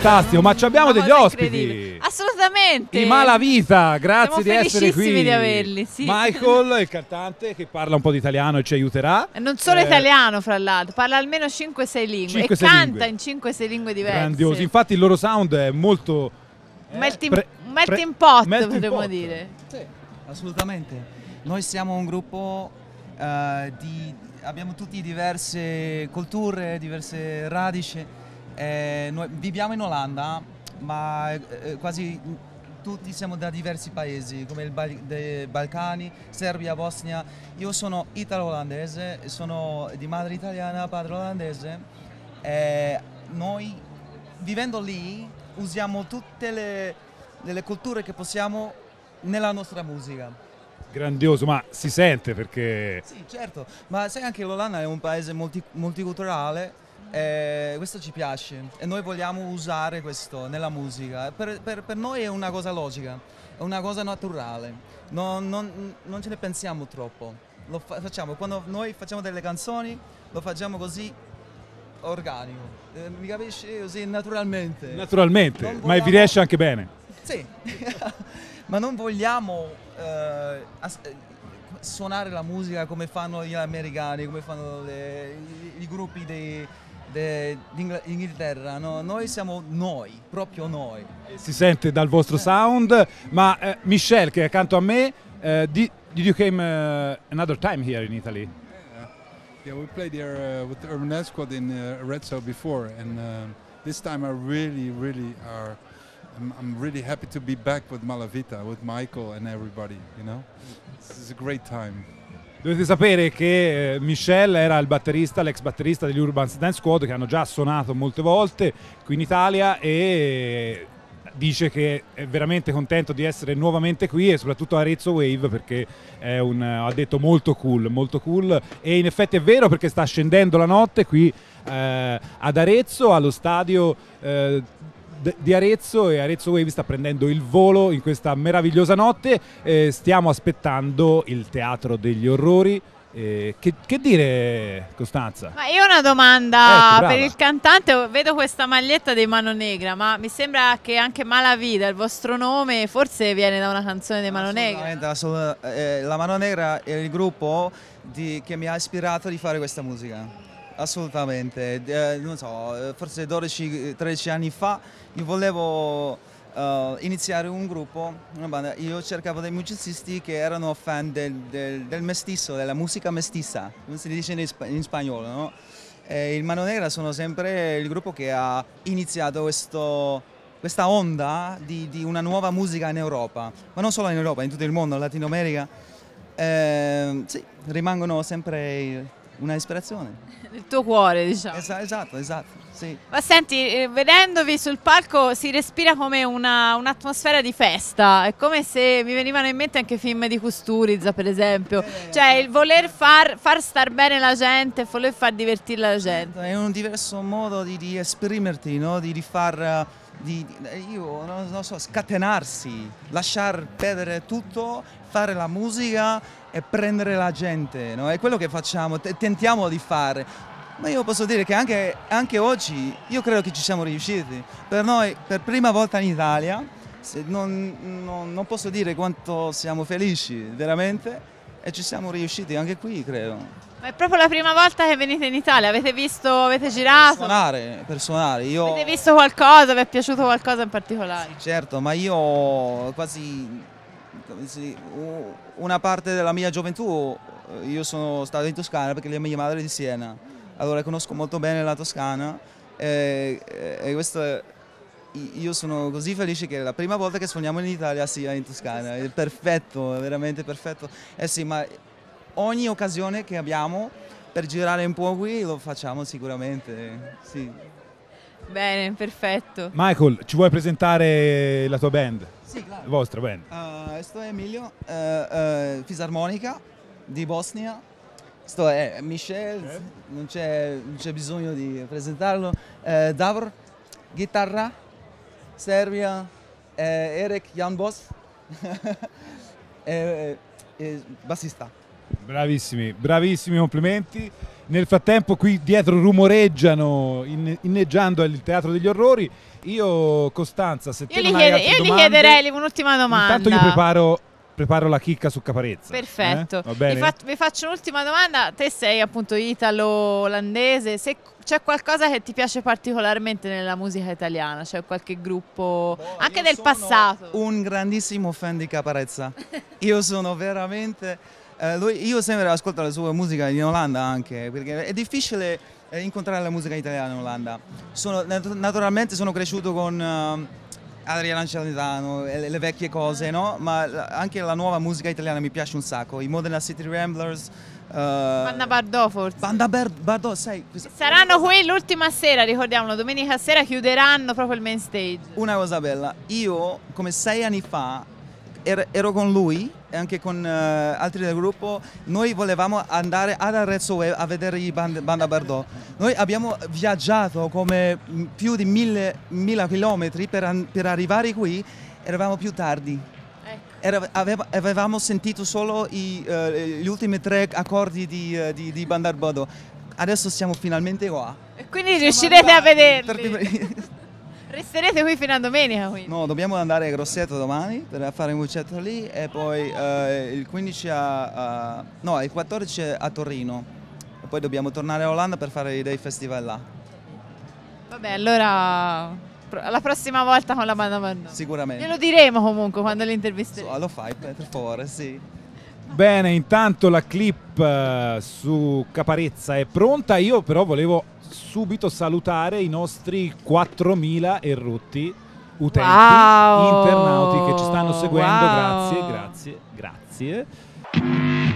fantastico, ma abbiamo degli ospiti. Assolutamente. Di Malavita, grazie Siamo di essere qui. di averli, sì. Michael, il cantante che parla un po' di italiano e ci aiuterà. Eh, non solo eh, italiano, fra l'altro, parla almeno 5-6 lingue 5, e canta in 5-6 lingue diverse. Grandioso, Infatti il loro sound è molto eh, melting, pre, melting pot, melting potremmo pot. dire. Sì, assolutamente. Noi siamo un gruppo uh, di abbiamo tutti diverse culture, diverse radici eh, noi viviamo in Olanda, ma eh, eh, quasi tutti siamo da diversi paesi, come i Bal- Balcani, Serbia, Bosnia. Io sono italo-olandese, sono di madre italiana, padre olandese. Eh, noi, vivendo lì, usiamo tutte le, le culture che possiamo nella nostra musica. Grandioso, ma si sente perché... Sì, certo, ma sai anche l'Olanda è un paese multi- multiculturale eh, questo ci piace e noi vogliamo usare questo nella musica. Per, per, per noi è una cosa logica, è una cosa naturale, non, non, non ce ne pensiamo troppo. Lo fa, facciamo, quando noi facciamo delle canzoni lo facciamo così organico, eh, mi capisci? Così naturalmente. Naturalmente, vogliamo... ma vi riesce anche bene. Sì, ma non vogliamo eh, eh, suonare la musica come fanno gli americani, come fanno le, i, i gruppi dei d'Inghilterra, no? noi siamo noi, proprio noi. Eh, si sente dal vostro sound, ma eh, Michelle che è accanto a me, eh, did, did you came uh, another time here in Italy? Yeah, yeah we played here uh, with the Urban Squad in uh, Arezzo before and uh, this time I really, really are I'm, I'm really happy to be back with Malavita, with Michael and everybody, you know? This is a great time. Dovete sapere che eh, Michel era il batterista, l'ex batterista degli Urban Dance Squad che hanno già suonato molte volte qui in Italia e eh, dice che è veramente contento di essere nuovamente qui e soprattutto a Arezzo Wave perché è un eh, ha detto molto cool, molto cool e in effetti è vero perché sta scendendo la notte qui eh, ad Arezzo allo stadio eh, di Arezzo e Arezzo Wave sta prendendo il volo in questa meravigliosa notte. Eh, stiamo aspettando il teatro degli orrori. Eh, che, che, dire Costanza? Ma io ho una domanda ecco, per il cantante, vedo questa maglietta di Mano Negra, ma mi sembra che anche Malavida, il vostro nome, forse viene da una canzone di Mano Negra. Assolutamente, eh, la Mano Negra è il gruppo di, che mi ha ispirato a fare questa musica. Assolutamente, eh, non so, eh, forse 12-13 anni fa io volevo uh, iniziare un gruppo, io cercavo dei musicisti che erano fan del, del, del mestizo, della musica mestissa, come si dice in, sp in spagnolo, no? E il Mano Negra sono sempre il gruppo che ha iniziato questo, questa onda di, di, una nuova musica in Europa, ma non solo in Europa, in tutto il mondo, in Latino America. Eh, sì, rimangono sempre una ispirazione. Il tuo cuore, diciamo. Esa, esatto, esatto, sì. Ma senti, eh, vedendovi sul palco si respira come un'atmosfera di festa, è come se mi venivano in mente anche film di Custurizza, per esempio. Eh, cioè il voler far, far, star bene la gente, voler far divertire la certo, gente. È un diverso modo di, di esprimerti, no? di, di far... Uh, di, io non, non so, scatenarsi, lasciar perdere tutto, fare la musica e prendere la gente, no? è quello che facciamo, tentiamo di fare. Ma io posso dire che anche, anche oggi io credo che ci siamo riusciti. Per noi, per prima volta in Italia, non, non, non posso dire quanto siamo felici, veramente e ci siamo riusciti anche qui, credo. Ma è proprio la prima volta che venite in Italia, avete visto, avete girato? suonare, per suonare. Io... Avete visto qualcosa, vi è piaciuto qualcosa in particolare? Sì, certo, ma io quasi una parte della mia gioventù io sono stato in Toscana perché la mia madre è di Siena, allora conosco molto bene la Toscana eh, e, e questo io sono così felice che è la prima volta che suoniamo in Italia sia in Toscana, è perfetto, è veramente perfetto. Eh sì, ma ogni occasione che abbiamo per girare un po' qui lo facciamo sicuramente, sì. Bene, perfetto. Michael, ci vuoi presentare la tua band? Sì, claro. La vostra band? Uh, questo è Emilio, uh, uh, fisarmonica di Bosnia. Questo è eh, Michel, eh? non c'è bisogno di presentarlo. Uh, Davor, chitarra Serbia, eh, Eric Janbos, eh, eh, eh, bassista. Bravissimi, bravissimi complimenti. Nel frattempo qui dietro rumoreggiano, in, inneggiando il Teatro degli Orrori. Io, Costanza, se io te gli non chiede, Io domande, gli chiederei un'ultima domanda. Intanto io preparo preparo la chicca su Caparezza. Perfetto. Eh? Vi, fac- vi, faccio un'ultima domanda. Te sei appunto italo-olandese. Se c'è qualcosa che ti piace particolarmente nella musica italiana? C'è qualche gruppo, Boh, anche del passato? Un grandissimo fan di Caparezza. io sono veramente. Eh, lui, io sempre ascolto la sua musica in Olanda anche, perché è difficile eh, incontrare la musica italiana in Olanda. Sono, nat- naturalmente sono cresciuto con. Uh, Adriano Celentano, le, vecchie cose, no? Ma anche la nuova musica italiana mi piace un sacco, i Modena City Ramblers. Uh, eh, Banda Bardò forse Banda Bardò sai Saranno qui l'ultima sera ricordiamolo Domenica sera chiuderanno proprio il main stage Una cosa bella Io come sei anni fa ero, ero con lui e anche con uh, altri del gruppo, noi volevamo andare ad Arezzo a vedere i band, Banda Bardot. Noi abbiamo viaggiato come più di mille, mille chilometri per, per arrivare qui, eravamo più tardi. Ecco. Era, aveva, avevamo sentito solo i, uh, gli ultimi tre accordi di, uh, di, di Bandarbodo. Adesso siamo finalmente qua. E quindi riuscirete a vederli. Resterete qui fino a domenica quindi? No, dobbiamo andare a Grosseto domani per fare un concerto lì e poi eh, il, a, a, no, il 14 a Torino e poi dobbiamo tornare a Olanda per fare dei festival là. Vabbè, allora la prossima volta con la banda Manno. Sicuramente. Glielo diremo comunque quando li intervisteremo. So, lo fai per, per favore, sì. Bene, intanto la clip eh, su Caparezza è pronta, io però volevo subito salutare i nostri 4.000 errotti utenti wow. internauti che ci stanno seguendo. Wow. Grazie, grazie, grazie.